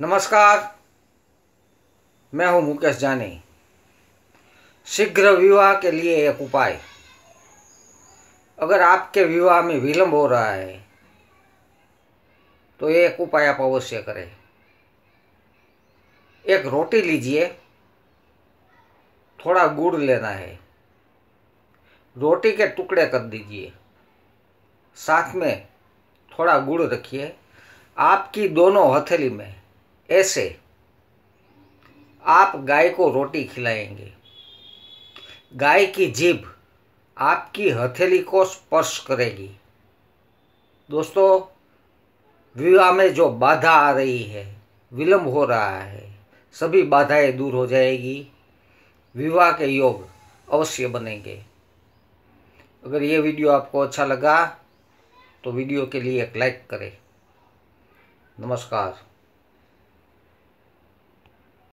नमस्कार मैं हूं मुकेश जानी शीघ्र विवाह के लिए एक उपाय अगर आपके विवाह में विलंब हो रहा है तो एक उपाय आप अवश्य करें एक रोटी लीजिए थोड़ा गुड़ लेना है रोटी के टुकड़े कर दीजिए साथ में थोड़ा गुड़ रखिए आपकी दोनों हथेली में ऐसे आप गाय को रोटी खिलाएंगे गाय की जीभ आपकी हथेली को स्पर्श करेगी दोस्तों विवाह में जो बाधा आ रही है विलंब हो रहा है सभी बाधाएं दूर हो जाएगी विवाह के योग अवश्य बनेंगे अगर ये वीडियो आपको अच्छा लगा तो वीडियो के लिए एक लाइक करें नमस्कार